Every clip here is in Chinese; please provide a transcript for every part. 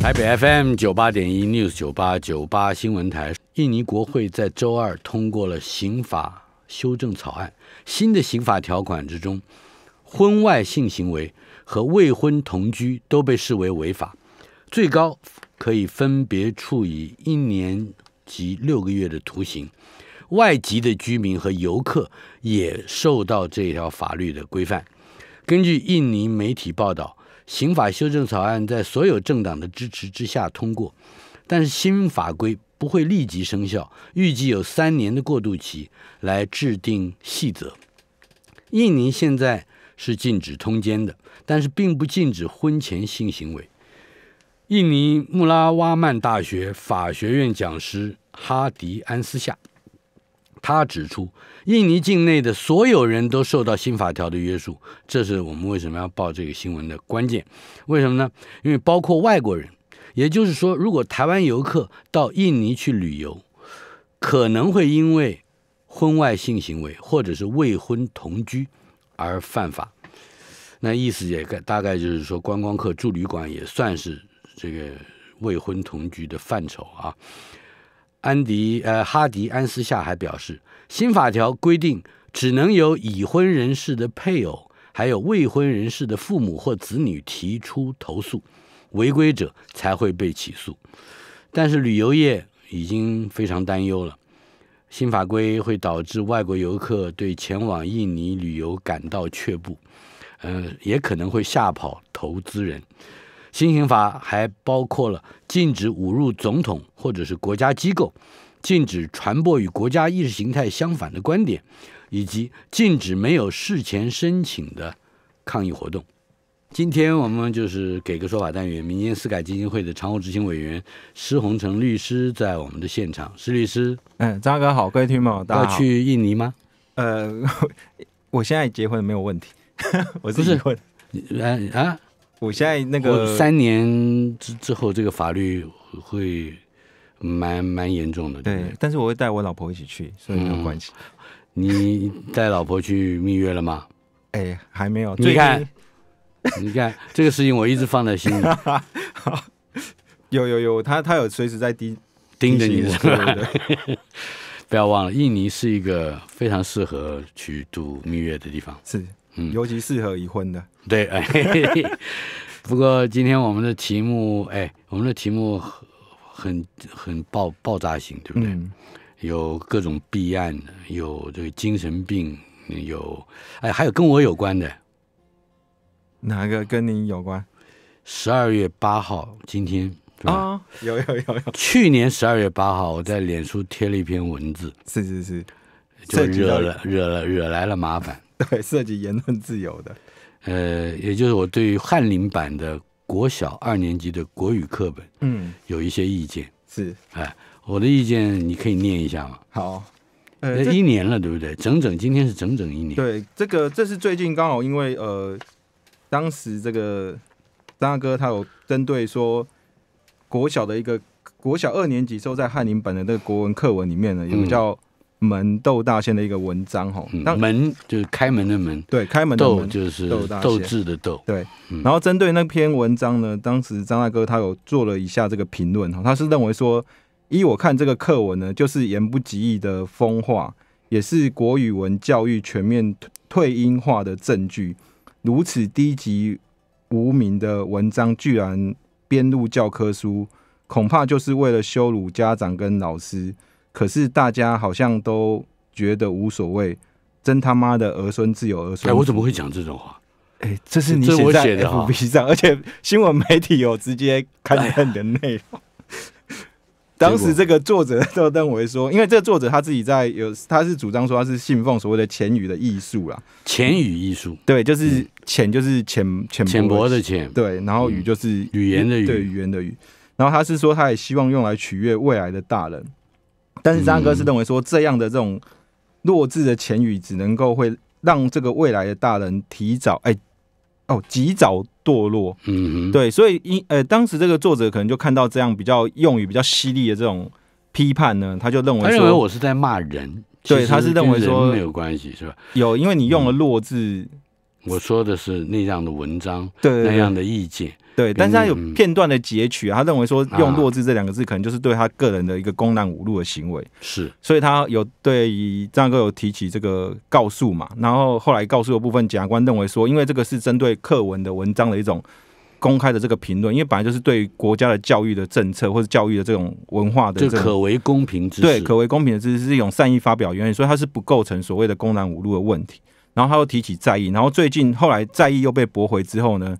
台北 FM 九八点一 News 九八九八新闻台，印尼国会在周二通过了刑法修正草案。新的刑法条款之中，婚外性行为和未婚同居都被视为违法，最高可以分别处以一年及六个月的徒刑。外籍的居民和游客也受到这条法律的规范。根据印尼媒体报道。刑法修正草案在所有政党的支持之下通过，但是新法规不会立即生效，预计有三年的过渡期来制定细则。印尼现在是禁止通奸的，但是并不禁止婚前性行为。印尼穆拉瓦曼大学法学院讲师哈迪安斯夏。他指出，印尼境内的所有人都受到新法条的约束，这是我们为什么要报这个新闻的关键。为什么呢？因为包括外国人，也就是说，如果台湾游客到印尼去旅游，可能会因为婚外性行为或者是未婚同居而犯法。那意思也大概就是说，观光客住旅馆也算是这个未婚同居的范畴啊。安迪·呃，哈迪·安斯夏还表示，新法条规定只能由已婚人士的配偶，还有未婚人士的父母或子女提出投诉，违规者才会被起诉。但是旅游业已经非常担忧了，新法规会导致外国游客对前往印尼旅游感到却步，呃，也可能会吓跑投资人。新刑法还包括了禁止侮辱总统或者是国家机构，禁止传播与国家意识形态相反的观点，以及禁止没有事前申请的抗议活动。今天我们就是给个说法单元，民间司改基金会的常务执行委员施洪成律师在我们的现场。施律师，嗯，张哥好，各位听众大家好。要去印尼吗？呃，我现在结婚没有问题，我是婚，啊。啊。我现在那个三年之之后，这个法律会蛮蛮严重的，对。但是我会带我老婆一起去，所以没有关系。你带老婆去蜜月了吗？哎，还没有。你看，你看这个事情，我一直放在心里。有有有，他他有随时在盯盯着你，不要忘了，印尼是一个非常适合去度蜜月的地方。是。尤其适合已婚的，对。哎、不过今天我们的题目，哎，我们的题目很很爆爆炸性，对不对？有各种弊案，有这个精神病，有哎，还有跟我有关的。哪个跟你有关？十二月八号，今天啊，有有有有。去年十二月八号，我在脸书贴了一篇文字，是是是，就惹了惹了惹来了麻烦。对，涉及言论自由的，呃，也就是我对于翰林版的国小二年级的国语课本，嗯，有一些意见是，哎，我的意见你可以念一下吗？好，呃，一年了，对不对？整整今天是整整一年。对，这个这是最近刚好因为呃，当时这个张大哥他有针对说国小的一个国小二年级收在翰林版的那个国文课文里面呢，有个叫。门斗大仙的一个文章哈，门就是开门的门，对，开门斗就是斗志的斗，对。然后针对那篇文章呢，当时张大哥他有做了一下这个评论哈，他是认为说，依我看这个课文呢，就是言不及义的风化，也是国语文教育全面退音化的证据。如此低级无名的文章居然编入教科书，恐怕就是为了羞辱家长跟老师。可是大家好像都觉得无所谓，真他妈的儿孙自有儿孙哎！我怎么会讲这种话？哎，这是你写的上，而且新闻媒体有直接看登看你的内容。当时这个作者都认为说，因为这个作者他自己在有，他是主张说他是信奉所谓的浅语的艺术啦，浅语艺术，对，就是浅就是浅浅浅薄的浅，对，然后语就是语言的语，对，语言的语。然后他是说，他也希望用来取悦未来的大人。但是张哥是认为说，这样的这种弱智的前语，只能够会让这个未来的大人提早，哎，哦，及早堕落。嗯哼，对，所以因呃，当时这个作者可能就看到这样比较用语比较犀利的这种批判呢，他就认为他认为我是在骂人，对，他是认为说没有关系是吧？有，因为你用了弱智。我说的是那样的文章，对那样的意见。对，但是他有片段的截取，他认为说用“弱智”这两个字，可能就是对他个人的一个公难侮路的行为，是，所以他有对以张哥有提起这个告诉嘛，然后后来告诉的部分，检察官认为说，因为这个是针对课文的文章的一种公开的这个评论，因为本来就是对国家的教育的政策或者教育的这种文化的，这可为公平之对可为公平的知识是一种善意发表，原因，所以他是不构成所谓的公难侮路的问题。然后他又提起在意，然后最近后来在意又被驳回之后呢？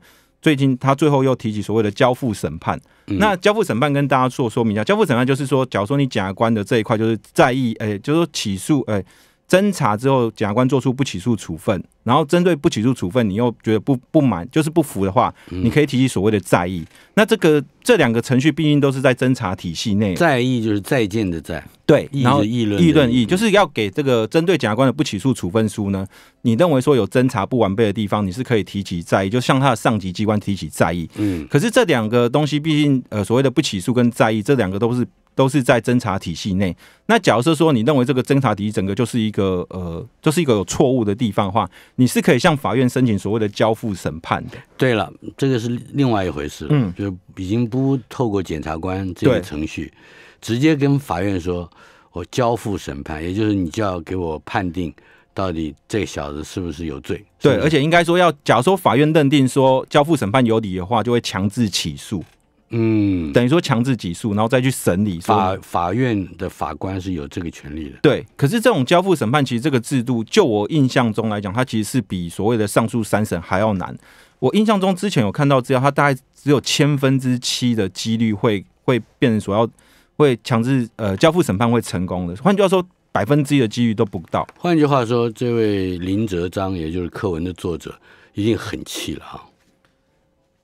最近他最后又提起所谓的交付审判，那交付审判跟大家做说明一下，交付审判就是说，假如说你检察官的这一块就是在意，哎，就是说起诉，哎。侦查之后，检察官做出不起诉处分，然后针对不起诉处分，你又觉得不不满，就是不服的话，你可以提起所谓的在意。那这个这两个程序毕竟都是在侦查体系内，在意就是再见的在，对，然后议论议论意，就是要给这个针对检察官的不起诉处分书呢，你认为说有侦查不完备的地方，你是可以提起在意，就向他的上级机关提起在意。嗯，可是这两个东西毕竟呃，所谓的不起诉跟在意这两个都是。都是在侦查体系内。那假设说你认为这个侦查体系整个就是一个呃，就是一个有错误的地方的话，你是可以向法院申请所谓的交付审判的。对了，这个是另外一回事，嗯，就已经不透过检察官这个程序，直接跟法院说我交付审判，也就是你就要给我判定到底这小子是不是有罪。对，而且应该说，要假如说法院认定说交付审判有理的话，就会强制起诉。嗯，等于说强制起诉，然后再去审理，法法院的法官是有这个权利的。对，可是这种交付审判，其实这个制度，就我印象中来讲，它其实是比所谓的上诉三审还要难。我印象中之前有看到资料，它大概只有千分之七的几率会会变成所要会强制呃交付审判会成功的。换句话说，百分之一的几率都不到。换句话说，这位林哲章，也就是课文的作者，已经很气了啊。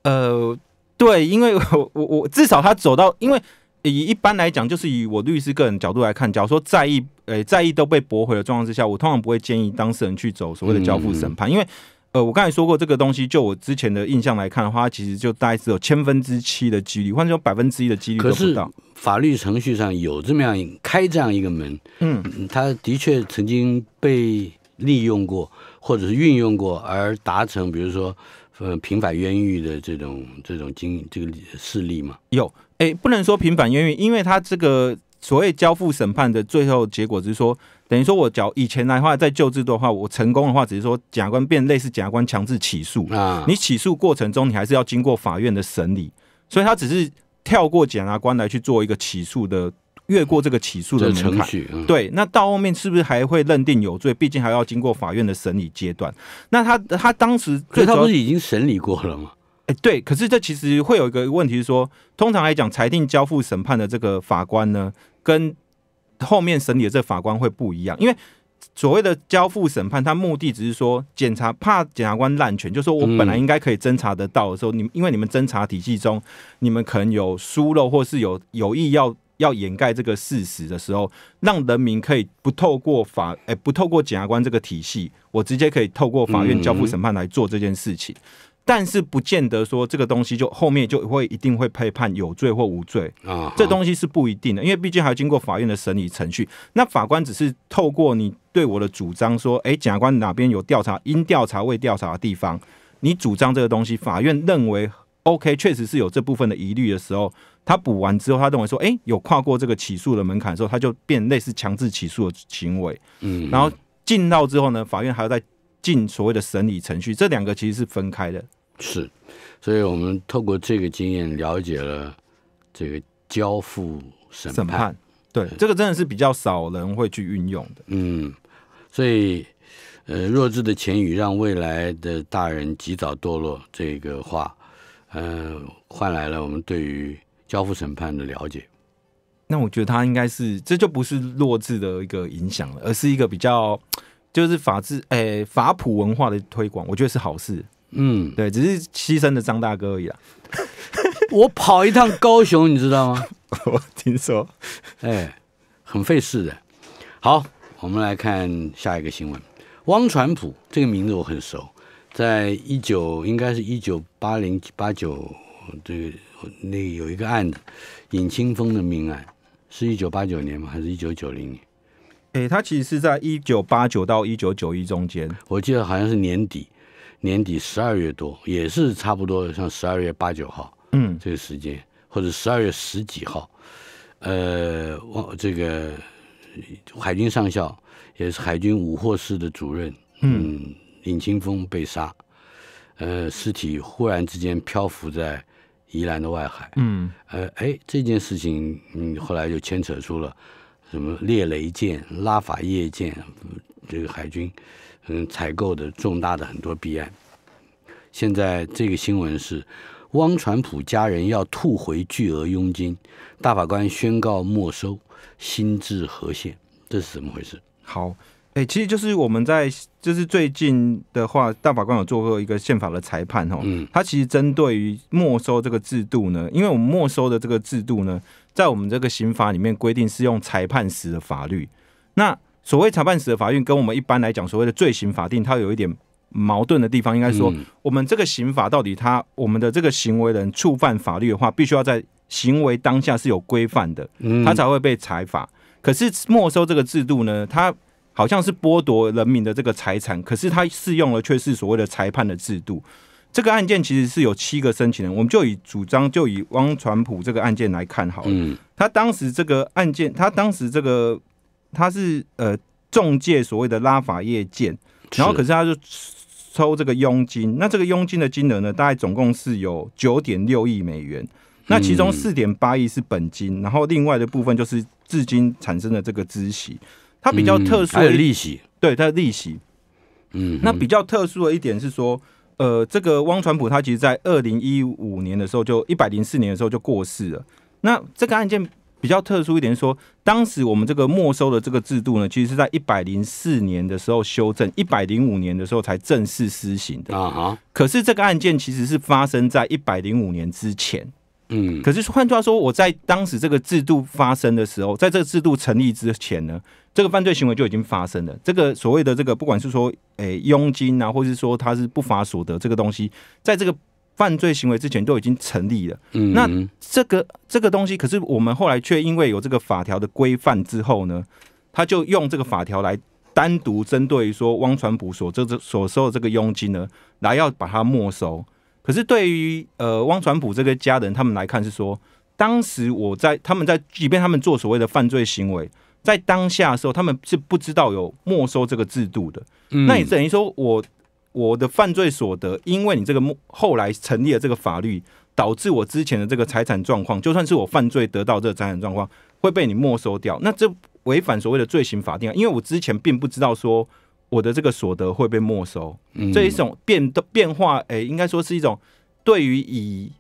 呃。对，因为我我我至少他走到，因为以一般来讲，就是以我律师个人角度来看，假如说在意，呃，在意都被驳回的状况之下，我通常不会建议当事人去走所谓的交付审判，因为，呃，我刚才说过这个东西，就我之前的印象来看的话，其实就大概只有千分之七的几率，或者说百分之一的几率，可是法律程序上有这么样开这样一个门，嗯，他的确曾经被利用过，或者是运用过而达成，比如说。呃，平反冤狱的这种、这种经这个事例吗？有，哎，不能说平反冤狱，因为他这个所谓交付审判的最后结果，只是说等于说我缴以前来话，在旧制的话，我成功的话，只是说检察官变类似检察官强制起诉啊，你起诉过程中你还是要经过法院的审理，所以他只是跳过检察官来去做一个起诉的。越过这个起诉的门槛，对，那到后面是不是还会认定有罪？毕竟还要经过法院的审理阶段。那他他当时，所以他不是已经审理过了吗？哎，对。可是这其实会有一个问题是说，通常来讲，裁定交付审判的这个法官呢，跟后面审理的这法官会不一样，因为所谓的交付审判，他目的只是说，检查怕检察官滥权，就是说我本来应该可以侦查得到的时候，你因为你们侦查体系中，你们可能有疏漏，或是有有意要。要掩盖这个事实的时候，让人民可以不透过法，哎，不透过检察官这个体系，我直接可以透过法院交付审判来做这件事情。但是不见得说这个东西就后面就会一定会被判有罪或无罪啊，这东西是不一定的，因为毕竟还要经过法院的审理程序。那法官只是透过你对我的主张说，哎，检察官哪边有调查应调查未调查的地方，你主张这个东西，法院认为 OK，确实是有这部分的疑虑的时候。他补完之后，他认为说：“哎，有跨过这个起诉的门槛的时候，他就变类似强制起诉的行为。”嗯，然后进到之后呢，法院还要再进所谓的审理程序，这两个其实是分开的。是，所以我们透过这个经验了解了这个交付审判。对，这个真的是比较少人会去运用的。嗯，所以呃，弱智的前语让未来的大人及早堕落这个话，嗯，换来了我们对于。交付审判的了解，那我觉得他应该是这就不是弱智的一个影响了，而是一个比较就是法治诶法普文化的推广，我觉得是好事。嗯，对，只是牺牲的张大哥而已。我跑一趟高雄，你知道吗？我听说，哎，很费事的。好，我们来看下一个新闻。汪传普这个名字我很熟，在一九应该是一九八零八九这个。那有一个案子，尹清风的命案，是一九八九年吗？还是一九九零年？哎，他其实是在一九八九到一九九一中间，我记得好像是年底，年底十二月多，也是差不多像十二月八九号，嗯，这个时间，或者十二月十几号，呃，这个海军上校也是海军五货室的主任，嗯，尹清风被杀，呃，尸体忽然之间漂浮在。宜兰的外海，嗯，呃，哎，这件事情，嗯，后来就牵扯出了什么列雷舰、拉法叶舰这个海军，嗯，采购的重大的很多弊案。现在这个新闻是，汪传普家人要吐回巨额佣金，大法官宣告没收心智和线，这是怎么回事？好。哎，其实就是我们在就是最近的话，大法官有做过一个宪法的裁判哦。嗯，他其实针对于没收这个制度呢，因为我们没收的这个制度呢，在我们这个刑法里面规定是用裁判时的法律。那所谓裁判时的法律，跟我们一般来讲所谓的罪行法定，它有一点矛盾的地方。应该说，我们这个刑法到底，他我们的这个行为人触犯法律的话，必须要在行为当下是有规范的，它他才会被裁罚。可是没收这个制度呢，他好像是剥夺人民的这个财产，可是他适用的却是所谓的裁判的制度。这个案件其实是有七个申请人，我们就以主张就以汪传普这个案件来看好了。他当时这个案件，他当时这个他是呃中介所谓的拉法叶件，然后可是他就抽这个佣金。那这个佣金的金额呢，大概总共是有九点六亿美元。那其中四点八亿是本金，然后另外的部分就是至今产生的这个孳息。它比较特殊，还有利息，对，它的利息。嗯，那比较特殊的一点是说，呃，这个汪传普他其实，在二零一五年的时候，就一百零四年的时候就过世了。那这个案件比较特殊一点是说，当时我们这个没收的这个制度呢，其实是在一百零四年的时候修正，一百零五年的时候才正式施行的。啊哈，可是这个案件其实是发生在一百零五年之前。嗯，可是换句话说，我在当时这个制度发生的时候，在这个制度成立之前呢，这个犯罪行为就已经发生了。这个所谓的这个，不管是说诶佣金啊，或是说他是不法所得这个东西，在这个犯罪行为之前都已经成立了。嗯，那这个这个东西，可是我们后来却因为有这个法条的规范之后呢，他就用这个法条来单独针对说汪传普所这这所收的这个佣金呢，来要把它没收。可是对于呃汪传普这个家人，他们来看是说，当时我在他们在即便他们做所谓的犯罪行为，在当下的时候他们是不知道有没收这个制度的。嗯，那也等于说我我的犯罪所得，因为你这个后来成立了这个法律，导致我之前的这个财产状况，就算是我犯罪得到这个财产状况会被你没收掉，那这违反所谓的罪行法定，因为我之前并不知道说。我的这个所得会被没收，这一种变动变化，哎，应该说是一种对于以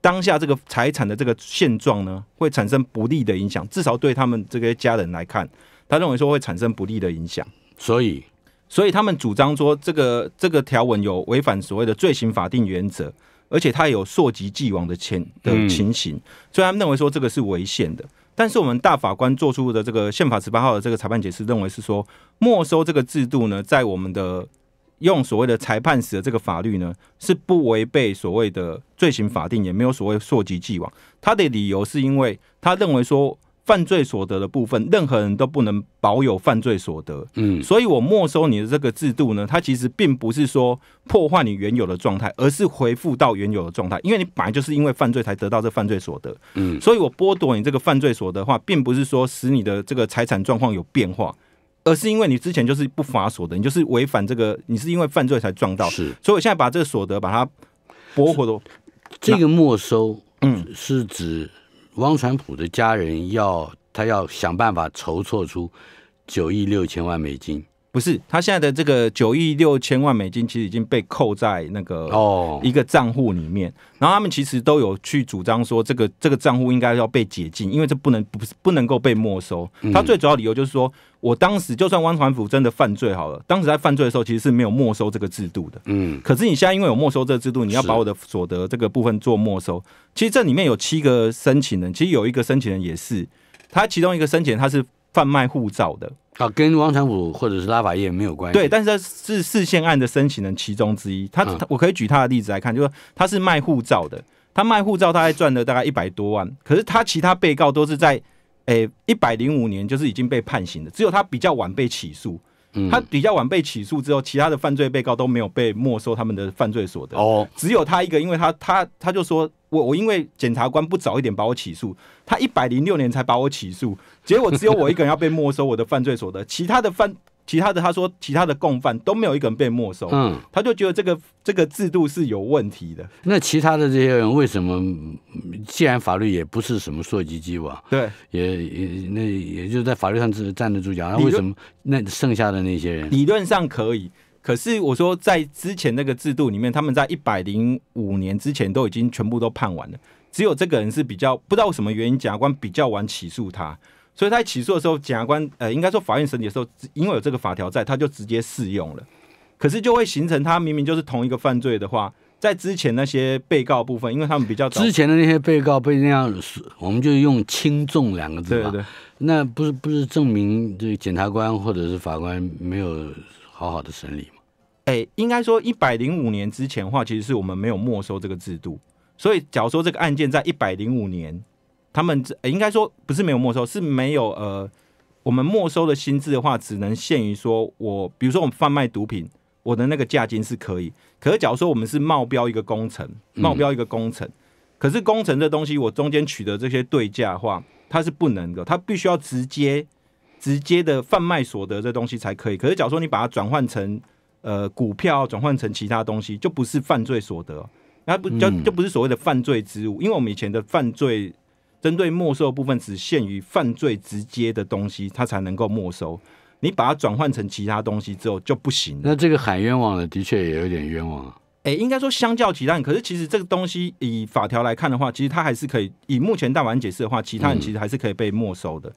当下这个财产的这个现状呢，会产生不利的影响。至少对他们这些家人来看，他认为说会产生不利的影响。所以，所以他们主张说，这个这个条文有违反所谓的罪行法定原则，而且他有溯及既往的前的情形，所以他们认为说这个是违宪的。但是我们大法官做出的这个宪法十八号的这个裁判解释，认为是说没收这个制度呢，在我们的用所谓的裁判时的这个法律呢，是不违背所谓的罪行法定，也没有所谓溯及既往。他的理由是因为他认为说。犯罪所得的部分，任何人都不能保有犯罪所得。嗯，所以，我没收你的这个制度呢，它其实并不是说破坏你原有的状态，而是恢复到原有的状态。因为你本来就是因为犯罪才得到这犯罪所得。嗯，所以我剥夺你这个犯罪所得的话，并不是说使你的这个财产状况有变化，而是因为你之前就是不法所得，你就是违反这个，你是因为犯罪才撞到。是，所以我现在把这个所得把它剥夺。这个没收，嗯，是指。汪传普的家人要他要想办法筹措出九亿六千万美金，不是他现在的这个九亿六千万美金，其实已经被扣在那个哦一个账户里面。然后他们其实都有去主张说，这个这个账户应该要被解禁，因为这不能不是不能够被没收。他最主要理由就是说。我当时就算汪传福真的犯罪好了，当时在犯罪的时候其实是没有没收这个制度的。嗯，可是你现在因为有没收这个制度，你要把我的所得这个部分做没收。其实这里面有七个申请人，其实有一个申请人也是他其中一个申请人，他是贩卖护照的啊，跟汪传福或者是拉法叶没有关系。对，但是他是事件案的申请人其中之一。他我可以举他的例子来看，就是他是卖护照的，他卖护照大概赚了大概一百多万，可是他其他被告都是在。诶一百零五年就是已经被判刑了，只有他比较晚被起诉。他比较晚被起诉之后，其他的犯罪被告都没有被没收他们的犯罪所得。哦，只有他一个，因为他他他就说我我因为检察官不早一点把我起诉，他一百零六年才把我起诉，结果只有我一个人要被没收我的犯罪所得，其他的犯。其他的他说，其他的共犯都没有一个人被没收，嗯，他就觉得这个这个制度是有问题的。那其他的这些人为什么，既然法律也不是什么硕极之网，对，也也那也就在法律上是站得住脚，那为什么那剩下的那些人理论上可以？可是我说在之前那个制度里面，他们在一百零五年之前都已经全部都判完了，只有这个人是比较不知道什么原因，检察官比较晚起诉他。所以他在起诉的时候，检察官呃，应该说法院审理的时候，因为有这个法条在，他就直接适用了。可是就会形成，他明明就是同一个犯罪的话，在之前那些被告部分，因为他们比较之前的那些被告被那样，我们就用轻重两个字嘛。对对。那不是不是证明这个检察官或者是法官没有好好的审理吗？哎，应该说一百零五年之前的话，其实是我们没有没收这个制度。所以假如说这个案件在一百零五年。他们这应该说不是没有没收，是没有呃，我们没收的心智的话，只能限于说我，比如说我们贩卖毒品，我的那个价金是可以。可是假如说我们是冒标一个工程，冒标一个工程，可是工程这东西我中间取得这些对价的话，它是不能的，它必须要直接直接的贩卖所得这东西才可以。可是假如说你把它转换成呃股票，转换成其他东西，就不是犯罪所得，那不就就不是所谓的犯罪之物，因为我们以前的犯罪。针对没收部分，只限于犯罪直接的东西，它才能够没收。你把它转换成其他东西之后就不行。那这个喊冤枉的的确也有点冤枉啊。哎，应该说相较其他，人，可是其实这个东西以法条来看的话，其实他还是可以。以目前大法解释的话，其他人其实还是可以被没收的。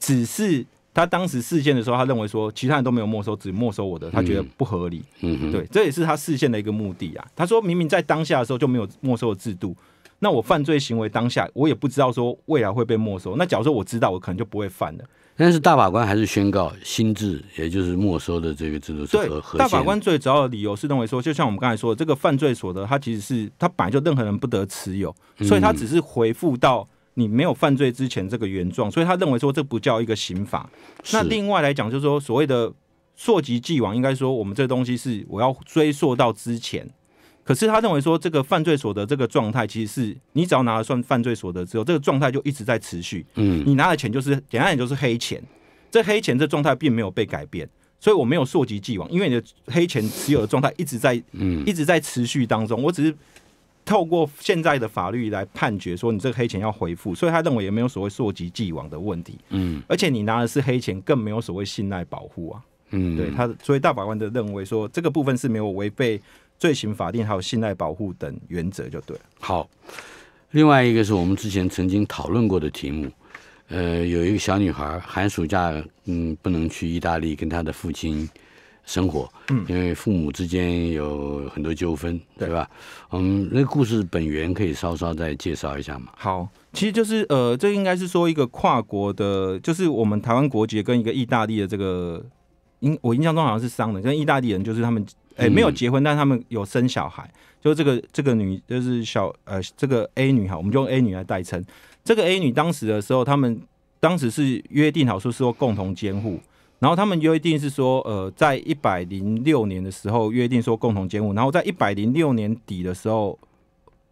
只是他当时事件的时候，他认为说其他人都没有没收，只没收我的，他觉得不合理。嗯，对，这也是他事件的一个目的啊。他说明明在当下的时候就没有没收的制度。那我犯罪行为当下，我也不知道说未来会被没收。那假如说我知道，我可能就不会犯了。但是大法官还是宣告心智，也就是没收的这个制度是合合宪。大法官最主要的理由是认为说，就像我们刚才说，的，这个犯罪所得，它其实是它本来就任何人不得持有，所以他只是回复到你没有犯罪之前这个原状。所以他认为说这不叫一个刑法。那另外来讲，就是说所谓的溯及既往，应该说我们这东西是我要追溯到之前。可是他认为说，这个犯罪所得这个状态，其实是你只要拿了算犯罪所得之后，这个状态就一直在持续。嗯，你拿的钱就是简单点就是黑钱，这黑钱这状态并没有被改变，所以我没有溯及既往，因为你的黑钱持有的状态一直在，嗯，一直在持续当中。我只是透过现在的法律来判决说，你这个黑钱要回复，所以他认为也没有所谓溯及既往的问题。嗯，而且你拿的是黑钱，更没有所谓信赖保护啊。嗯，对他，所以大法官的认为说，这个部分是没有违背。罪行法定还有信赖保护等原则就对了。好，另外一个是我们之前曾经讨论过的题目，呃，有一个小女孩寒暑假嗯不能去意大利跟她的父亲生活，嗯，因为父母之间有很多纠纷，对吧？嗯，那故事本源可以稍稍再介绍一下吗？好，其实就是呃，这应该是说一个跨国的，就是我们台湾国籍跟一个意大利的这个，印我印象中好像是商人，跟意大利人就是他们。哎，没有结婚，但他们有生小孩。就是这个这个女，就是小呃，这个 A 女哈，我们就用 A 女来代称。这个 A 女当时的时候，他们当时是约定好说是说共同监护，然后他们约定是说呃，在一百零六年的时候约定说共同监护，然后在一百零六年底的时候，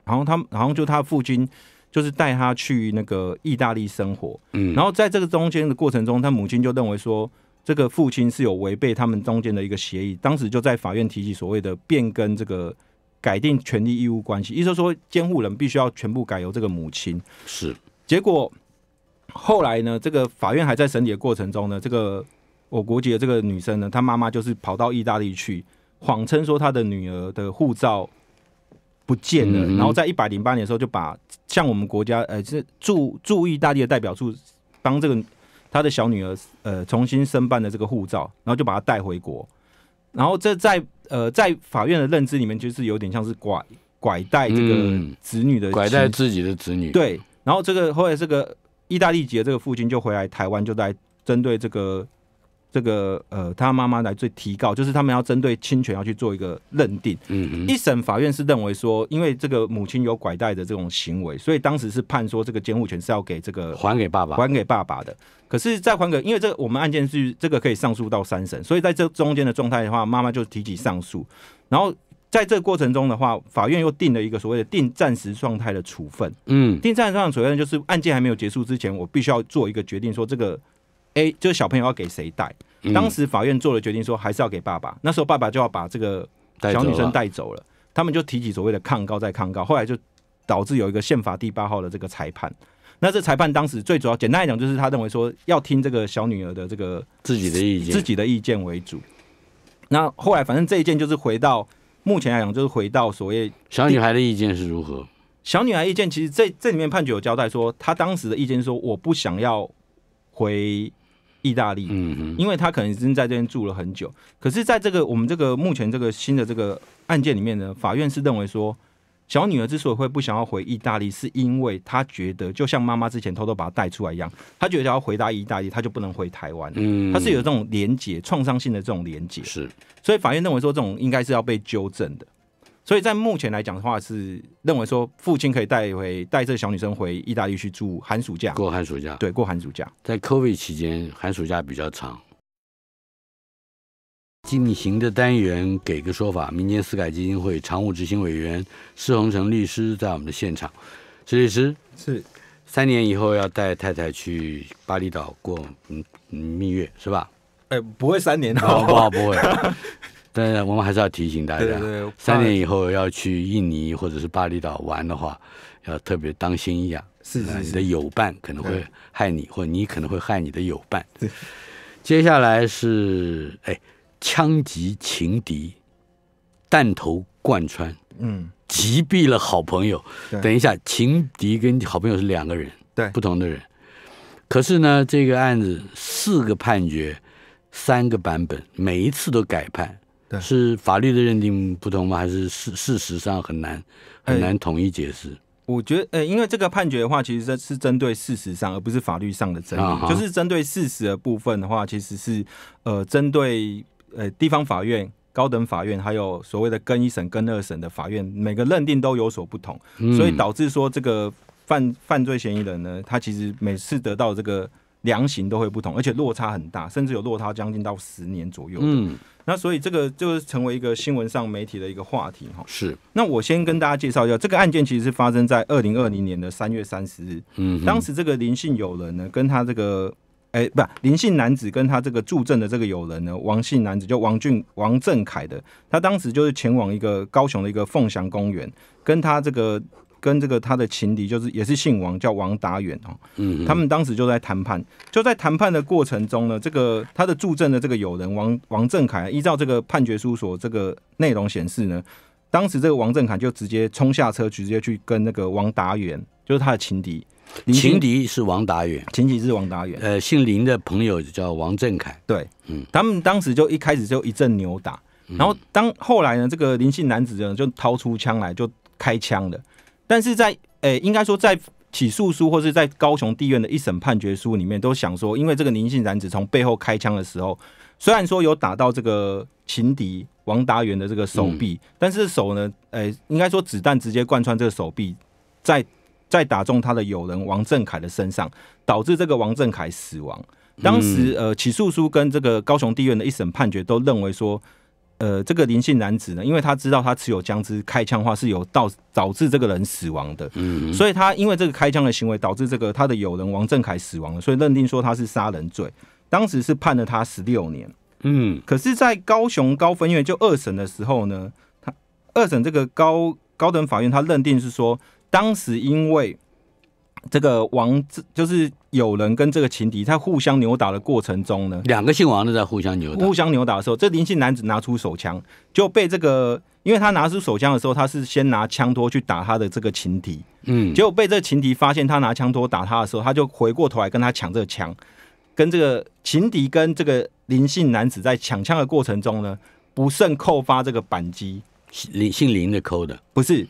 然后他然后就他父亲就是带他去那个意大利生活，嗯，然后在这个中间的过程中，他母亲就认为说。这个父亲是有违背他们中间的一个协议，当时就在法院提起所谓的变更这个改定权利义务关系，意思说监护人必须要全部改由这个母亲是。结果后来呢，这个法院还在审理的过程中呢，这个我国籍的这个女生呢，她妈妈就是跑到意大利去，谎称说她的女儿的护照不见了，然后在一百零八年的时候就把向我们国家呃，驻驻意大利的代表处帮这个。他的小女儿，呃，重新申办的这个护照，然后就把他带回国，然后这在呃在法院的认知里面，就是有点像是拐拐带这个子女的，拐带自己的子女。对，然后这个后来这个意大利籍的这个父亲就回来台湾，就在针对这个。这个呃，他妈妈来最提告，就是他们要针对侵权要去做一个认定。嗯嗯。一审法院是认为说，因为这个母亲有拐带的这种行为，所以当时是判说这个监护权是要给这个还给爸爸，还给爸爸的。可是再还给，因为这个我们案件是这个可以上诉到三审，所以在这中间的状态的话，妈妈就提起上诉。然后在这个过程中的话，法院又定了一个所谓的定暂时状态的处分。嗯，定暂时状态处分就是案件还没有结束之前，我必须要做一个决定，说这个。A 就是小朋友要给谁带？当时法院做了决定，说还是要给爸爸。那时候爸爸就要把这个小女生带走了。他们就提起所谓的抗告，在抗告，后来就导致有一个宪法第八号的这个裁判。那这裁判当时最主要，简单来讲，就是他认为说要听这个小女儿的这个自己的意见，自己的意见为主。那后来反正这一件就是回到目前来讲，就是回到所谓小女孩的意见是如何？小女孩意见，其实这这里面判决有交代说，她当时的意见说，我不想要回。意大利，嗯，因为他可能已经在这边住了很久。可是，在这个我们这个目前这个新的这个案件里面呢，法院是认为说，小女儿之所以会不想要回意大利，是因为她觉得就像妈妈之前偷偷把她带出来一样，她觉得要回答意大利，她就不能回台湾。嗯，她是有这种连结，创伤性的这种连结，是。所以法院认为说，这种应该是要被纠正的。所以在目前来讲的话，是认为说父亲可以带回带着小女生回意大利去住寒暑假，过寒暑假，对，过寒暑假。在 Covid 期间，寒暑假比较长。进行的单元给个说法，民间私改基金会常务执行委员施宏成律师在我们的现场，施律师是三年以后要带太太去巴厘岛过嗯蜜月是吧？哎，不会三年哦，不，好不会。但是我们还是要提醒大家，三年以后要去印尼或者是巴厘岛玩的话，要特别当心一下，你的友伴可能会害你，或你可能会害你的友伴。接下来是哎，枪击情敌，弹头贯穿，嗯，击毙了好朋友。等一下，情敌跟好朋友是两个人，对，不同的人。可是呢，这个案子四个判决，三个版本，每一次都改判。是法律的认定不同吗？还是事事实上很难很难统一解释？我觉得，呃，因为这个判决的话，其实是是针对事实上，而不是法律上的争议，就是针对事实的部分的话，其实是呃，针对呃地方法院、高等法院，还有所谓的跟一审、跟二审的法院，每个认定都有所不同，所以导致说这个犯犯罪嫌疑人呢，他其实每次得到这个。量刑都会不同，而且落差很大，甚至有落差将近到十年左右嗯，那所以这个就是成为一个新闻上媒体的一个话题哈。是。那我先跟大家介绍一下，这个案件其实是发生在二零二零年的三月三十日。嗯。当时这个林姓友人呢，跟他这个，哎，不，林姓男子跟他这个助阵的这个友人呢，王姓男子，就王俊、王振凯的，他当时就是前往一个高雄的一个凤翔公园，跟他这个。跟这个他的情敌就是也是姓王，叫王达远哦。嗯，他们当时就在谈判，就在谈判的过程中呢，这个他的助阵的这个友人王王振凯，依照这个判决书所这个内容显示呢，当时这个王振凯就直接冲下车，直接去跟那个王达远，就是他的情敌。情敌是王达远，情敌是王达远。呃，姓林的朋友叫王振凯。对，嗯，他们当时就一开始就一阵扭打，然后当后来呢，这个林姓男子呢就掏出枪来就开枪了。但是在诶，应该说在起诉书或是在高雄地院的一审判决书里面，都想说，因为这个宁姓男子从背后开枪的时候，虽然说有打到这个情敌王达元的这个手臂，但是手呢，诶，应该说子弹直接贯穿这个手臂，在在打中他的友人王振凯的身上，导致这个王振凯死亡。当时呃，起诉书跟这个高雄地院的一审判决都认为说。呃，这个林姓男子呢，因为他知道他持有枪支，开枪话是有导导致这个人死亡的，嗯，所以他因为这个开枪的行为导致这个他的友人王振凯死亡了，所以认定说他是杀人罪，当时是判了他十六年，嗯，可是，在高雄高分院就二审的时候呢，他二审这个高高等法院他认定是说，当时因为。这个王，就是有人跟这个情敌，他互相扭打的过程中呢，两个姓王的在互相扭，打，互相扭打的时候，这林姓男子拿出手枪，就被这个，因为他拿出手枪的时候，他是先拿枪托去打他的这个情敌，嗯，结果被这个情敌发现他拿枪托打他的时候，他就回过头来跟他抢这个枪，跟这个情敌跟这个林姓男子在抢枪的过程中呢，不慎扣发这个扳机，林姓林的扣的，不是。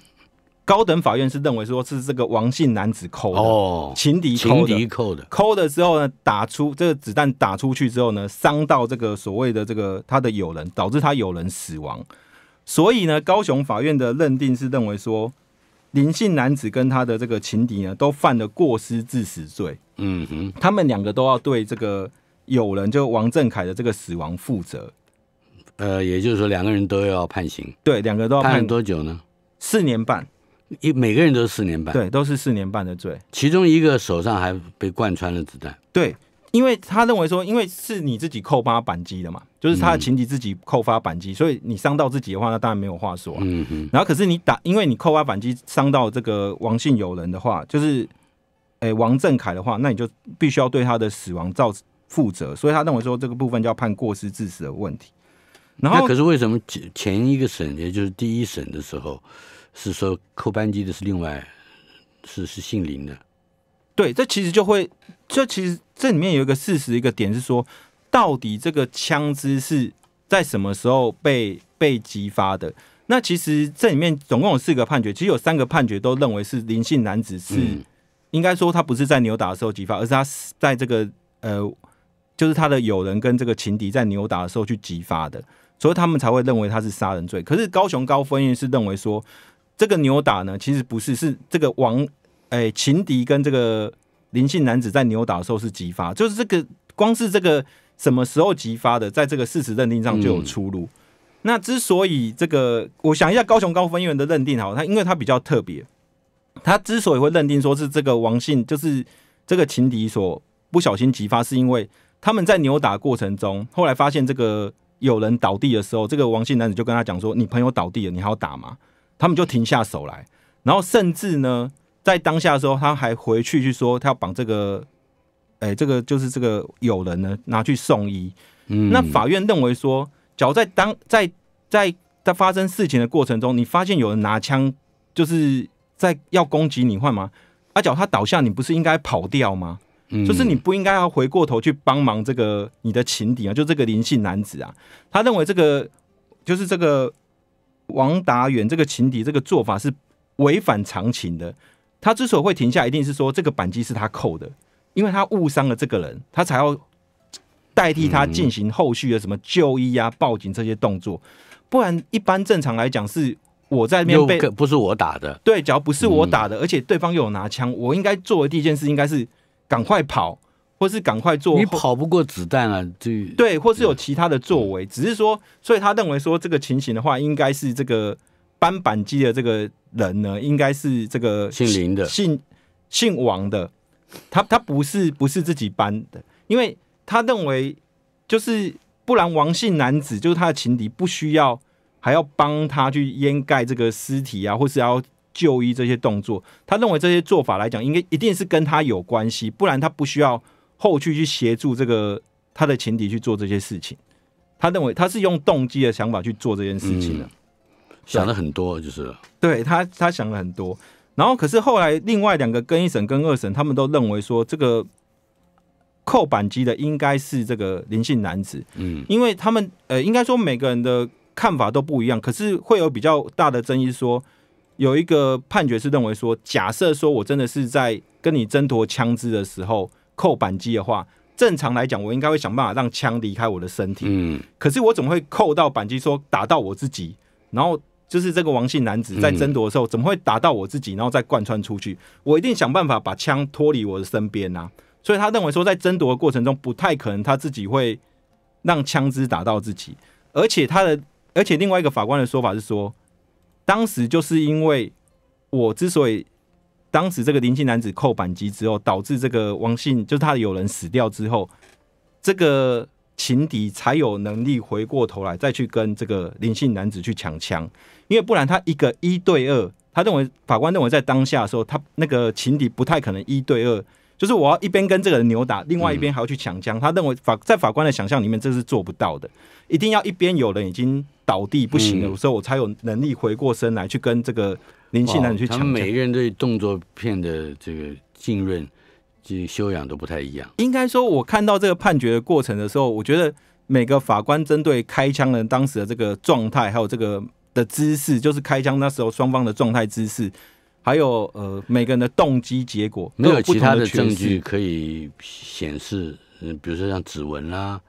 高等法院是认为说，是这个王姓男子扣的，情敌情敌扣的，扣的时候呢，打出这个子弹打出去之后呢，伤到这个所谓的这个他的友人，导致他友人死亡。所以呢，高雄法院的认定是认为说，林姓男子跟他的这个情敌呢，都犯了过失致死罪。嗯哼，他们两个都要对这个友人，就王正凯的这个死亡负责。呃，也就是说，两个人都要判刑。对，两个都要判多久呢？四年半。一每个人都是四年半，对，都是四年半的罪。其中一个手上还被贯穿了子弹。对，因为他认为说，因为是你自己扣发扳机的嘛，就是他的情敌自己扣发扳机，所以你伤到自己的话，那当然没有话说。嗯嗯。然后可是你打，因为你扣发扳机伤到这个王姓友人的话，就是，哎，王振凯的话，那你就必须要对他的死亡造负责。所以他认为说，这个部分就要判过失致死的问题。然后可是为什么前前一个审，也就是第一审的时候？是说扣扳机的是另外是是姓林的，对，这其实就会，这其实这里面有一个事实一个点是说，到底这个枪支是在什么时候被被激发的？那其实这里面总共有四个判决，其实有三个判决都认为是林姓男子是应该说他不是在扭打的时候激发，而是他在这个呃，就是他的友人跟这个情敌在扭打的时候去激发的，所以他们才会认为他是杀人罪。可是高雄高分院是认为说。这个扭打呢，其实不是，是这个王，哎，情敌跟这个林姓男子在扭打的时候是激发，就是这个光是这个什么时候激发的，在这个事实认定上就有出入。那之所以这个，我想一下高雄高分院的认定，好，他因为他比较特别，他之所以会认定说是这个王姓就是这个情敌所不小心激发，是因为他们在扭打过程中，后来发现这个有人倒地的时候，这个王姓男子就跟他讲说：“你朋友倒地了，你还要打吗？”他们就停下手来，然后甚至呢，在当下的时候，他还回去去说，他要绑这个，哎，这个就是这个友人呢拿去送医。那法院认为说，脚在当在在在发生事情的过程中，你发现有人拿枪，就是在要攻击你，换吗？阿脚他倒下，你不是应该跑掉吗？就是你不应该要回过头去帮忙这个你的情敌啊，就这个林姓男子啊，他认为这个就是这个。王达远这个情敌，这个做法是违反常情的。他之所以会停下，一定是说这个扳机是他扣的，因为他误伤了这个人，他才要代替他进行后续的什么就医啊、报警这些动作。不然，一般正常来讲，是我在那边被不是我打的，对，只要不是我打的，而且对方又有拿枪，我应该做的第一件事应该是赶快跑。或是赶快做，你跑不过子弹啊！对对，或是有其他的作为，只是说，所以他认为说这个情形的话，应该是这个搬板机的这个人呢，应该是这个姓林的、姓姓王的，他他不是不是自己搬的，因为他认为就是不然，王姓男子就是他的情敌，不需要还要帮他去掩盖这个尸体啊，或是要就医这些动作，他认为这些做法来讲，应该一定是跟他有关系，不然他不需要。后续去协助这个他的情敌去做这些事情，他认为他是用动机的想法去做这件事情的，想了很多就是对他，他想了很多。然后，可是后来另外两个更一审跟二审，他们都认为说这个扣扳机的应该是这个林姓男子。嗯，因为他们呃，应该说每个人的看法都不一样，可是会有比较大的争议。说有一个判决是认为说，假设说我真的是在跟你争夺枪支的时候。扣扳机的话，正常来讲，我应该会想办法让枪离开我的身体。嗯，可是我怎么会扣到扳机说打到我自己？然后就是这个王姓男子在争夺的时候，怎么会打到我自己？然后再贯穿出去，我一定想办法把枪脱离我的身边呐。所以他认为说，在争夺的过程中不太可能他自己会让枪支打到自己，而且他的，而且另外一个法官的说法是说，当时就是因为我之所以。当时这个林姓男子扣扳机之后，导致这个王姓就是他的友人死掉之后，这个情敌才有能力回过头来再去跟这个林姓男子去抢枪，因为不然他一个一对二，他认为法官认为在当下的时候，他那个情敌不太可能一对二，就是我要一边跟这个人扭打，另外一边还要去抢枪，他认为法在法官的想象里面这是做不到的，一定要一边有人已经倒地不行了，所以我才有能力回过身来去跟这个。林庆南去抢，他每个人对动作片的这个浸润及修养都不太一样。应该说，我看到这个判决的过程的时候，我觉得每个法官针对开枪人当时的这个状态，还有这个的姿势，就是开枪那时候双方的状态、姿势，还有呃每个人的动机，结果没有其他的证据可以显示，比如说像指纹啦，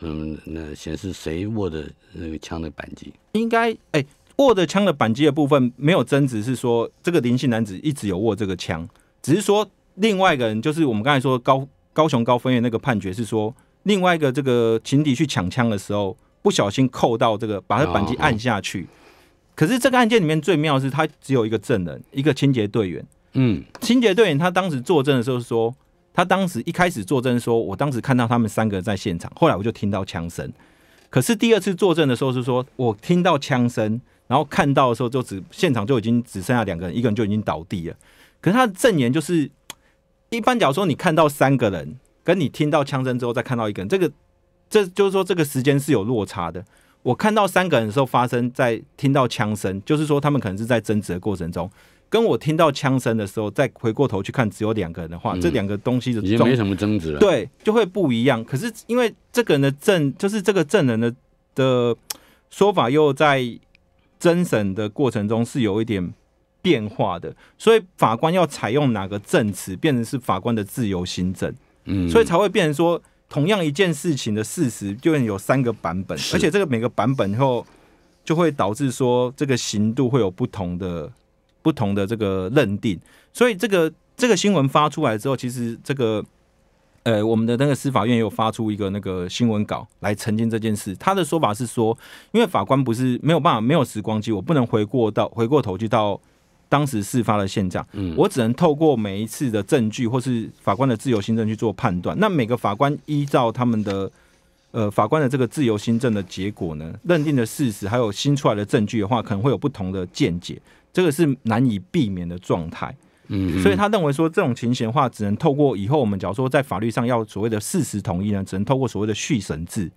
嗯，那显示谁握的那个枪的扳机，应该哎。握着枪的扳机的部分没有争执，是说这个灵性男子一直有握这个枪，只是说另外一个人，就是我们刚才说高高雄高分院那个判决是说另外一个这个情敌去抢枪的时候，不小心扣到这个，把他扳机按下去。可是这个案件里面最妙的是他只有一个证人，一个清洁队员。嗯，清洁队员他当时作证的时候说，他当时一开始作证说我当时看到他们三个在现场，后来我就听到枪声。可是第二次作证的时候是说我听到枪声。然后看到的时候，就只现场就已经只剩下两个人，一个人就已经倒地了。可是他的证言就是，一般讲说，你看到三个人，跟你听到枪声之后再看到一个人，这个这就是说，这个时间是有落差的。我看到三个人的时候，发生在听到枪声，就是说他们可能是在争执的过程中；跟我听到枪声的时候，再回过头去看只有两个人的话，这两个东西就已经没什么争执了。对，就会不一样。可是因为这个人的证，就是这个证人的的说法又在。侦审的过程中是有一点变化的，所以法官要采用哪个证词，变成是法官的自由行政。嗯，所以才会变成说，同样一件事情的事实，就有三个版本，而且这个每个版本后，就会导致说，这个刑度会有不同的不同的这个认定，所以这个这个新闻发出来之后，其实这个。呃，我们的那个司法院也有发出一个那个新闻稿来澄清这件事。他的说法是说，因为法官不是没有办法，没有时光机，我不能回过到回过头去到当时事发的现场，我只能透过每一次的证据或是法官的自由心证去做判断。那每个法官依照他们的呃法官的这个自由心证的结果呢，认定的事实还有新出来的证据的话，可能会有不同的见解，这个是难以避免的状态。嗯，所以他认为说这种情形的话，只能透过以后我们假如说在法律上要所谓的事实统一呢，只能透过所谓的续审制。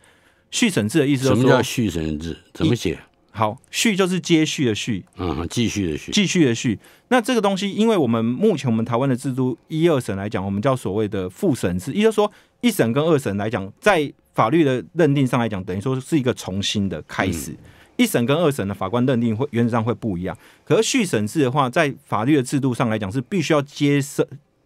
续审制的意思，什么叫续审制？怎么写？好，续就是接续的续，嗯，继续的续，继续的续。那这个东西，因为我们目前我们台湾的制度，一、二审来讲，我们叫所谓的复审制，也就是说，一审跟二审来讲，在法律的认定上来讲，等于说是一个重新的开始。一审跟二审的法官认定会原则上会不一样，可是续审制的话，在法律的制度上来讲是必须要接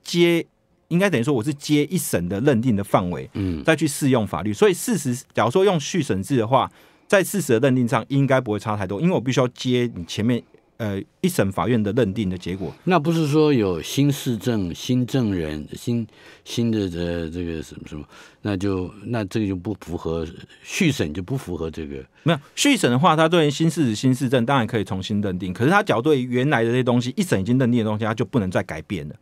接，应该等于说我是接一审的认定的范围，嗯，再去适用法律。所以事实假如说用续审制的话，在事实的认定上应该不会差太多，因为我必须要接你前面。呃，一审法院的认定的结果，那不是说有新市政、新证人、新新的这这个什么什么，那就那这个就不符合续审，就不符合这个。没有续审的话，他对于新事实、新市政当然可以重新认定，可是他角对原来这些东西，一审已经认定的东西，他就不能再改变了。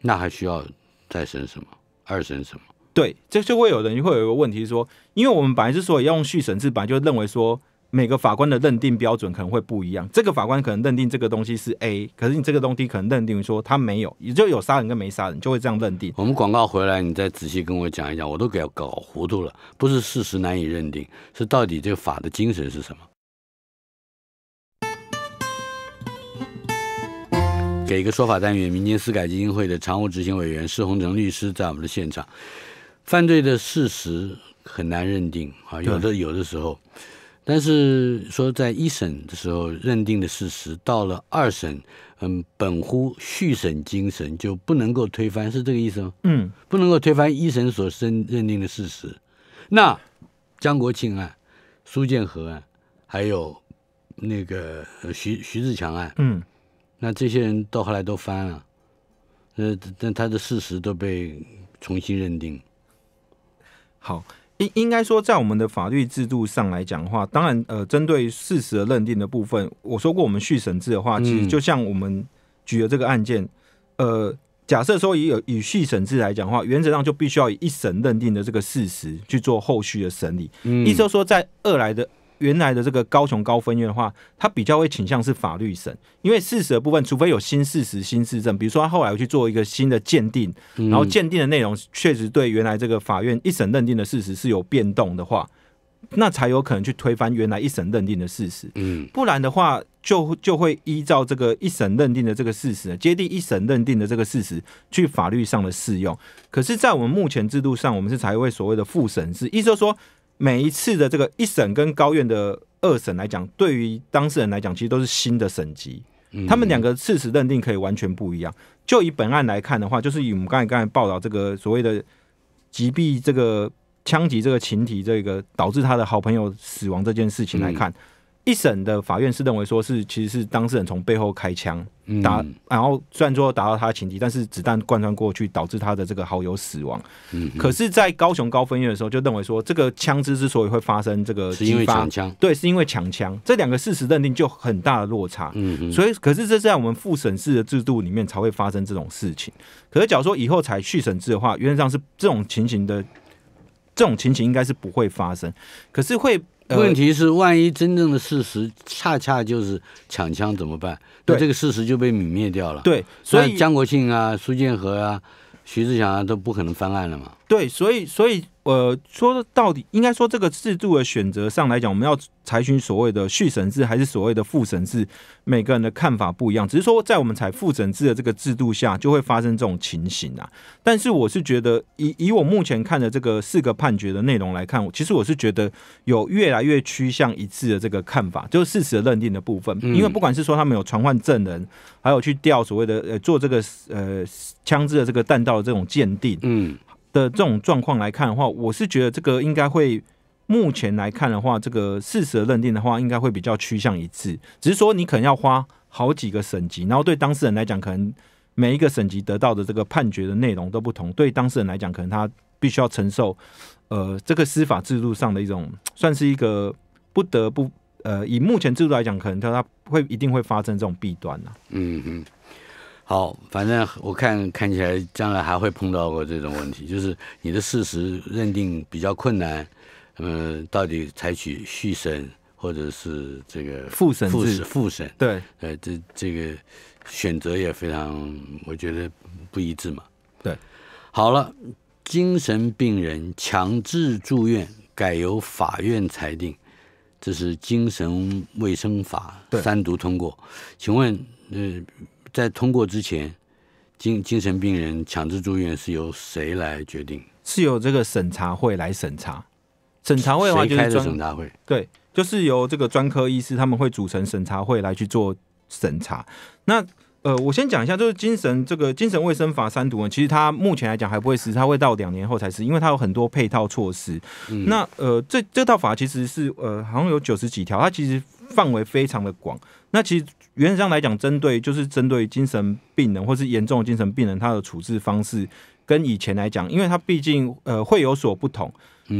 那还需要再审什么？二审什么？对，这就会有人会有一个问题说，因为我们本来之所以要用续审制，本来就认为说。每个法官的认定标准可能会不一样，这个法官可能认定这个东西是 A，可是你这个东西可能认定说他没有，也就有杀人跟没杀人，就会这样认定。我们广告回来，你再仔细跟我讲一讲，我都给搞糊涂了。不是事实难以认定，是到底这个法的精神是什么？给一个说法单元，民间私改基金会的常务执行委员施洪成律师在我们的现场。犯罪的事实很难认定啊，有的有的时候。但是说，在一审的时候认定的事实，到了二审，嗯，本乎续审精神就不能够推翻，是这个意思吗？嗯，不能够推翻一审所认认定的事实。那江国庆案、苏建和案，还有那个徐徐志强案，嗯，那这些人到后来都翻了，那但他的事实都被重新认定。好。应应该说，在我们的法律制度上来讲的话，当然，呃，针对事实的认定的部分，我说过我们续审制的话，其实就像我们举的这个案件，呃，假设说也有以续审制来讲话，原则上就必须要以一审认定的这个事实去做后续的审理，嗯，就思说，在二来的。原来的这个高雄高分院的话，它比较会倾向是法律审，因为事实的部分，除非有新事实、新事证，比如说他后来去做一个新的鉴定，然后鉴定的内容确实对原来这个法院一审认定的事实是有变动的话，那才有可能去推翻原来一审认定的事实。嗯，不然的话，就就会依照这个一审认定的这个事实，接地一审认定的这个事实去法律上的适用。可是，在我们目前制度上，我们是才会所谓的复审制，意思说。每一次的这个一审跟高院的二审来讲，对于当事人来讲，其实都是新的审级，他们两个事实认定可以完全不一样。就以本案来看的话，就是以我们刚才刚才报道这个所谓的击毙这个枪击这个情体这个导致他的好朋友死亡这件事情来看。一审的法院是认为说，是其实是当事人从背后开枪打，然后虽然说打到他的情敌，但是子弹贯穿过去，导致他的这个好友死亡。嗯，可是，在高雄高分院的时候就认为说，这个枪支之所以会发生这个是因为抢枪，对，是因为抢枪，这两个事实认定就很大的落差。嗯，所以可是这是在我们复审制的制度里面才会发生这种事情。可是，假如说以后采续审制的话，原则上是这种情形的这种情形应该是不会发生，可是会。问题是，万一真正的事实恰恰就是抢枪怎么办？那这个事实就被泯灭掉了。对，所以江国庆啊、苏建和啊、徐志祥啊都不可能翻案了嘛。对，所以所以。呃，说到底，应该说这个制度的选择上来讲，我们要采取所谓的续审制还是所谓的复审制，每个人的看法不一样。只是说，在我们采复审制的这个制度下，就会发生这种情形啊。但是，我是觉得，以以我目前看的这个四个判决的内容来看，其实我是觉得有越来越趋向一致的这个看法，就是事实的认定的部分。因为不管是说他们有传唤证人，还有去调所谓的呃做这个呃枪支的这个弹道的这种鉴定，嗯。的这种状况来看的话，我是觉得这个应该会，目前来看的话，这个事实认定的话，应该会比较趋向一致。只是说，你可能要花好几个省级，然后对当事人来讲，可能每一个省级得到的这个判决的内容都不同。对当事人来讲，可能他必须要承受，呃，这个司法制度上的一种，算是一个不得不，呃，以目前制度来讲，可能他他会一定会发生这种弊端呢。嗯嗯。好，反正我看看起来，将来还会碰到过这种问题，就是你的事实认定比较困难，嗯，到底采取续审或者是这个复审复审复审，对，呃，这这个选择也非常，我觉得不一致嘛。对，好了，精神病人强制住院改由法院裁定，这是《精神卫生法》三读通过，请问，嗯。在通过之前，精精神病人强制住院是由谁来决定？是由这个审查会来审查。审查会的话，就是审查会？对，就是由这个专科医师他们会组成审查会来去做审查。那呃，我先讲一下，就是精神这个精神卫生法三读呢，其实它目前来讲还不会实施，它会到两年后才实施，因为它有很多配套措施。那呃，这这套法其实是呃，好像有九十几条，它其实范围非常的广。那其实原则上来讲，针对就是针对精神病人或是严重的精神病人，他的处置方式跟以前来讲，因为他毕竟呃会有所不同。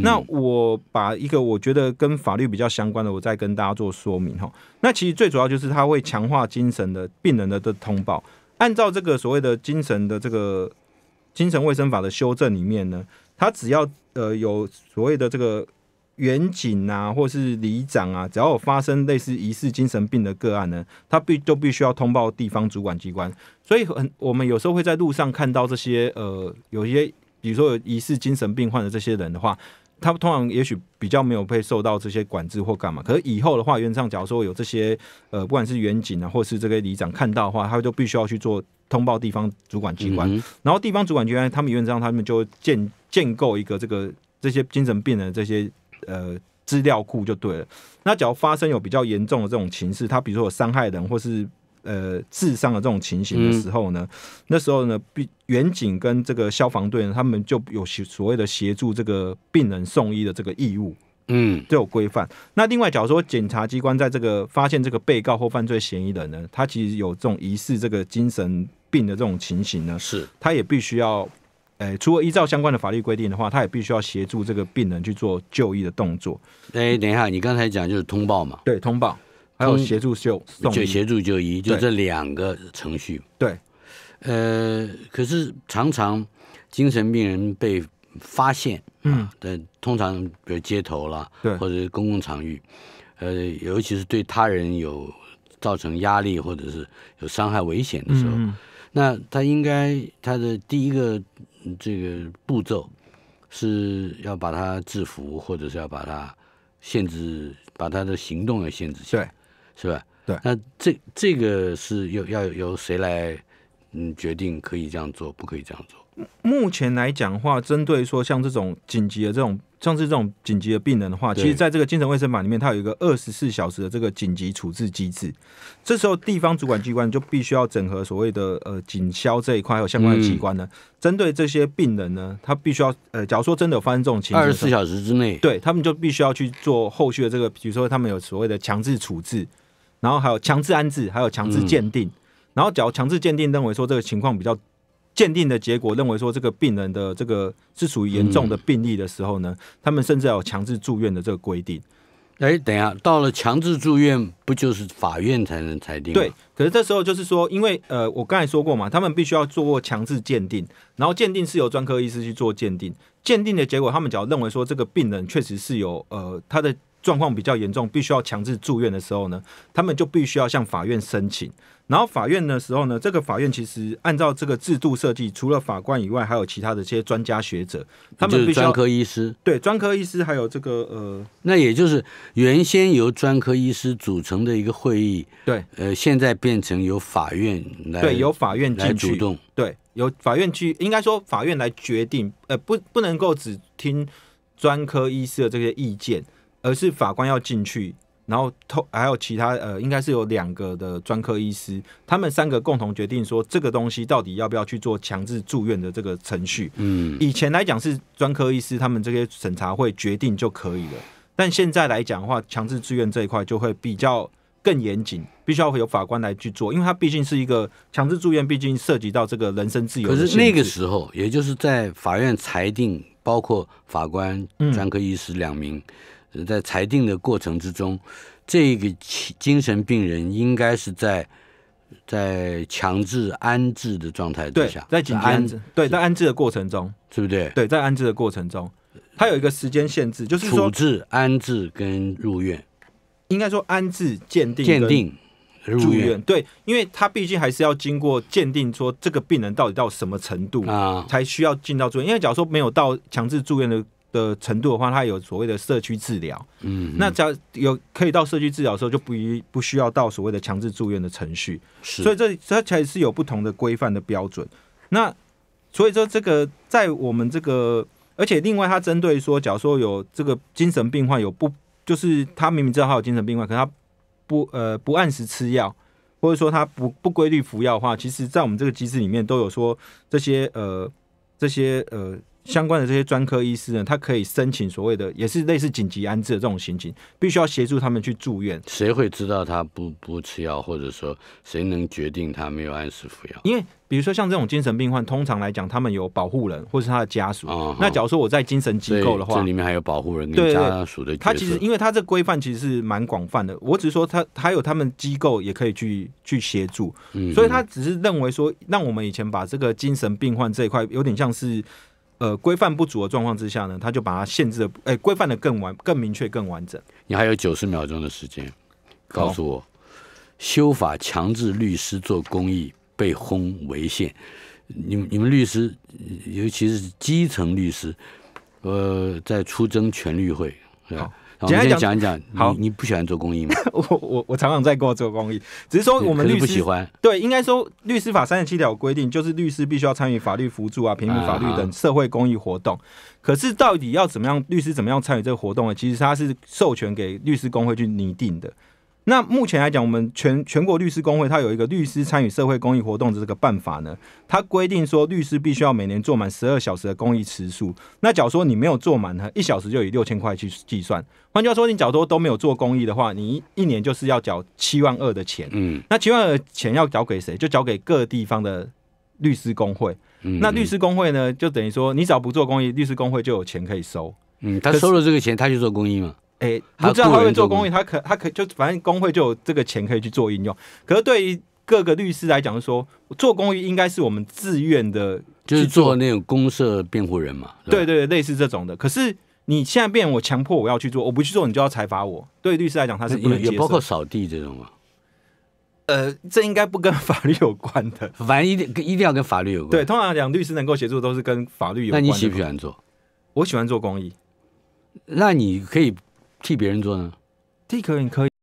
那我把一个我觉得跟法律比较相关的，我再跟大家做说明哈。那其实最主要就是他会强化精神的病人的的通报，按照这个所谓的精神的这个精神卫生法的修正里面呢，他只要呃有所谓的这个。远景啊，或是里长啊，只要有发生类似疑似精神病的个案呢，他必都必须要通报地方主管机关。所以很，我们有时候会在路上看到这些呃，有一些比如说疑似精神病患的这些人的话，他们通常也许比较没有被受到这些管制或干嘛。可是以后的话，原则上，假如说有这些呃，不管是远景啊，或是这个里长看到的话，他就必须要去做通报地方主管机关。然后地方主管机关，他们原则上他们就建建构一个这个这些精神病人这些。呃，资料库就对了。那假如发生有比较严重的这种情势，他比如说有伤害人或是呃致伤的这种情形的时候呢，那时候呢，比远警跟这个消防队，他们就有所谓的协助这个病人送医的这个义务，嗯，都有规范。那另外，假如说检察机关在这个发现这个被告或犯罪嫌疑人呢，他其实有这种疑似这个精神病的这种情形呢，是，他也必须要。诶，除了依照相关的法律规定的话，他也必须要协助这个病人去做就医的动作。诶，等一下，你刚才讲就是通报嘛？对，通报，还有协助就，就协助就医，就这两个程序。对，呃，可是常常精神病人被发现，嗯，但通常比如街头啦，对，或者公共场域，呃，尤其是对他人有造成压力或者是有伤害危险的时候，那他应该他的第一个。这个步骤是要把它制服，或者是要把它限制，把它的行动要限制。对，是吧？对。那这这个是要要由谁来嗯决定？可以这样做，不可以这样做？目前来讲话，针对说像这种紧急的这种。像是这种紧急的病人的话，其实在这个精神卫生法里面，它有一个二十四小时的这个紧急处置机制。这时候地方主管机关就必须要整合所谓的呃警消这一块，还有相关的机关呢，针对这些病人呢，他必须要呃，假如说真的发生这种情况，二十四小时之内，对他们就必须要去做后续的这个，比如说他们有所谓的强制处置，然后还有强制安置，还有强制鉴定。然后假如强制鉴定认为说这个情况比较。鉴定的结果认为说这个病人的这个是属于严重的病例的时候呢，他们甚至有强制住院的这个规定。哎，等一下，到了强制住院，不就是法院才能裁定？对，可是这时候就是说，因为呃，我刚才说过嘛，他们必须要做过强制鉴定，然后鉴定是由专科医师去做鉴定。鉴定的结果，他们只要认为说这个病人确实是有呃他的。状况比较严重，必须要强制住院的时候呢，他们就必须要向法院申请。然后法院的时候呢，这个法院其实按照这个制度设计，除了法官以外，还有其他的一些专家学者，就是专科医师。对，专科医师还有这个呃，那也就是原先由专科医师组成的一个会议，对，呃，现在变成由法院来，对，由法院来主动，对，由法院去，应该说法院来决定，呃，不，不能够只听专科医师的这些意见。而是法官要进去，然后还有其他呃，应该是有两个的专科医师，他们三个共同决定说这个东西到底要不要去做强制住院的这个程序。嗯，以前来讲是专科医师他们这些审查会决定就可以了，但现在来讲的话，强制住院这一块就会比较更严谨，必须要有法官来去做，因为他毕竟是一个强制住院，毕竟涉及到这个人身自由。可是那个时候，也就是在法院裁定，包括法官、专科医师两名。在裁定的过程之中，这个精神病人应该是在在强制安置的状态之下，在紧安置，对，在安置的过程中，是不对，对，在安置的过程中，他有一个时间限制，就是处置、安置跟入院，应该说安置鉴定、鉴定入院，对，因为他毕竟还是要经过鉴定，说这个病人到底到什么程度啊，才需要进到住院？因为假如说没有到强制住院的。的程度的话，它有所谓的社区治疗。嗯，那只要有可以到社区治疗的时候，就不一不需要到所谓的强制住院的程序。是，所以这这才是有不同的规范的标准。那所以说，这个在我们这个，而且另外，它针对说，假如说有这个精神病患有不，就是他明明知道他有精神病患，可他不呃不按时吃药，或者说他不不规律服药的话，其实，在我们这个机制里面都有说这些呃这些呃。相关的这些专科医师呢，他可以申请所谓的，也是类似紧急安置的这种情形，必须要协助他们去住院。谁会知道他不不吃药，或者说谁能决定他没有按时服药？因为比如说像这种精神病患，通常来讲，他们有保护人或是他的家属。那假如说我在精神机构的话，这里面还有保护人跟家属的。他其实，因为他这规范其实是蛮广泛的。我只是说他还有他们机构也可以去去协助，所以他只是认为说，让我们以前把这个精神病患这一块有点像是。呃，规范不足的状况之下呢，他就把它限制的，哎，规范的更完、更明确、更完整。你还有九十秒钟的时间，告诉我，修法强制律师做公益被轰违宪，你们你们律师，尤其是基层律师，呃，在出征全律会。简单讲一讲，好，你不喜欢做公益吗？我我我常常在我做公益，只是说我们律师不喜欢。对，应该说《律师法》三十七条规定，就是律师必须要参与法律辅助啊、平民法律等社会公益活动。可是到底要怎么样，律师怎么样参与这个活动呢？其实他是授权给律师工会去拟定的。那目前来讲，我们全全国律师工会它有一个律师参与社会公益活动的这个办法呢。它规定说，律师必须要每年做满十二小时的公益时数。那假如说你没有做满，一小时就以六千块去计算。换句话说，你假如都没有做公益的话，你一年就是要缴七万二的钱。嗯，那七万二钱要缴给谁？就交给各地方的律师工会。嗯，那律师工会呢，就等于说你只要不做公益，律师工会就有钱可以收。嗯，他收了这个钱，他去做公益嘛？哎，知道他自做公益，他可他可就反正工会就有这个钱可以去做应用。可是对于各个律师来讲说，做公益应该是我们自愿的，就是做那种公社辩护人嘛。对对，类似这种的。可是你现在变我强迫我要去做，我不去做你就要裁罚我。对律师来讲，他是不能也包括扫地这种吗？呃，这应该不跟法律有关的。反正一定一定要跟法律有关。对，通常讲律师能够协助都是跟法律有。那你喜不喜欢做？我喜欢做公益。那你可以。替别人做呢？替可以，可以。